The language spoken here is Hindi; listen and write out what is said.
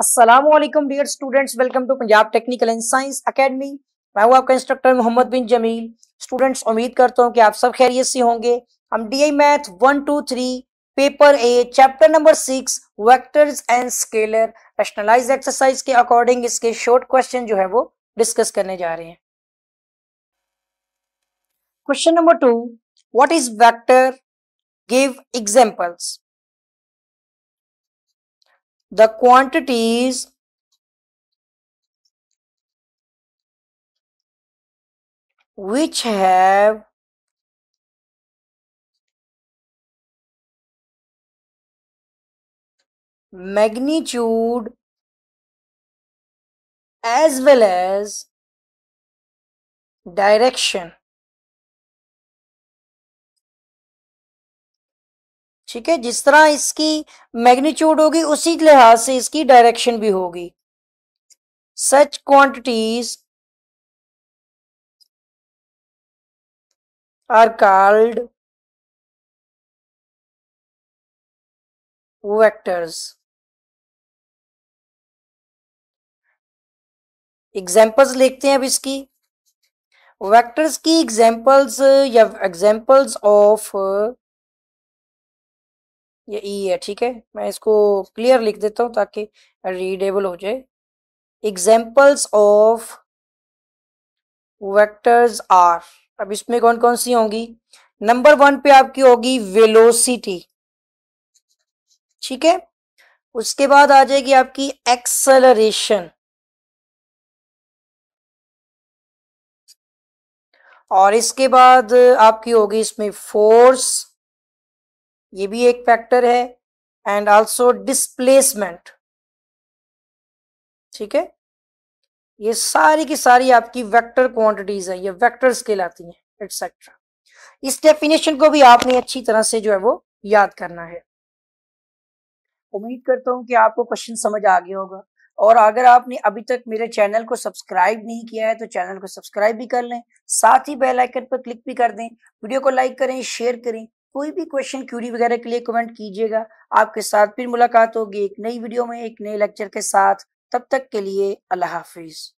Aslam dear students welcome to Punjab Technical and Science Academy मैं हूं आपका इंस्ट्रक्टर मोहम्मद बिन जमील स्टूडेंट्स उम्मीद करता हूं कि आप सब खैरियत से होंगे हम D I math one two three paper A chapter number six vectors and scalar rationalize exercise के अकॉर्डिंग इसके शॉर्ट क्वेश्चन जो है वो डिस्कस करने जा रहे हैं question number two what is vector give examples the quantities which have magnitude as well as direction ठीक है जिस तरह इसकी मैग्नीट्यूड होगी उसी लिहाज से इसकी डायरेक्शन भी होगी such quantities are called vectors examples लिखते हैं अब इसकी वेक्टर्स की एग्जाम्पल्स या एग्जांपल्स ऑफ ये ई e है ठीक है मैं इसको क्लियर लिख देता हूँ ताकि रीडेबल हो जाए एग्जाम्पल्स ऑफ वेक्टर्स आर अब इसमें कौन कौन सी होंगी नंबर वन पे आपकी होगी वेलोसिटी ठीक है उसके बाद आ जाएगी आपकी एक्सलरेशन और इसके बाद आपकी होगी इसमें फोर्स ये भी एक फैक्टर है एंड ऑल्सो डिस्प्लेसमेंट ठीक है ये सारी की सारी आपकी वेक्टर क्वांटिटीज है ये वेक्टर्स कहलाती हैं एटसेट्रा इस डेफिनेशन को भी आपने अच्छी तरह से जो है वो याद करना है उम्मीद करता हूं कि आपको क्वेश्चन समझ आ गया होगा और अगर आपने अभी तक मेरे चैनल को सब्सक्राइब नहीं किया है तो चैनल को सब्सक्राइब भी कर लें साथ ही बेल आइकन पर क्लिक भी कर दें वीडियो को लाइक करें शेयर करें कोई भी क्वेश्चन क्यूरी वगैरह के लिए कमेंट कीजिएगा आपके साथ फिर मुलाकात होगी एक नई वीडियो में एक नए लेक्चर के साथ तब तक के लिए अल्लाह हाफिज़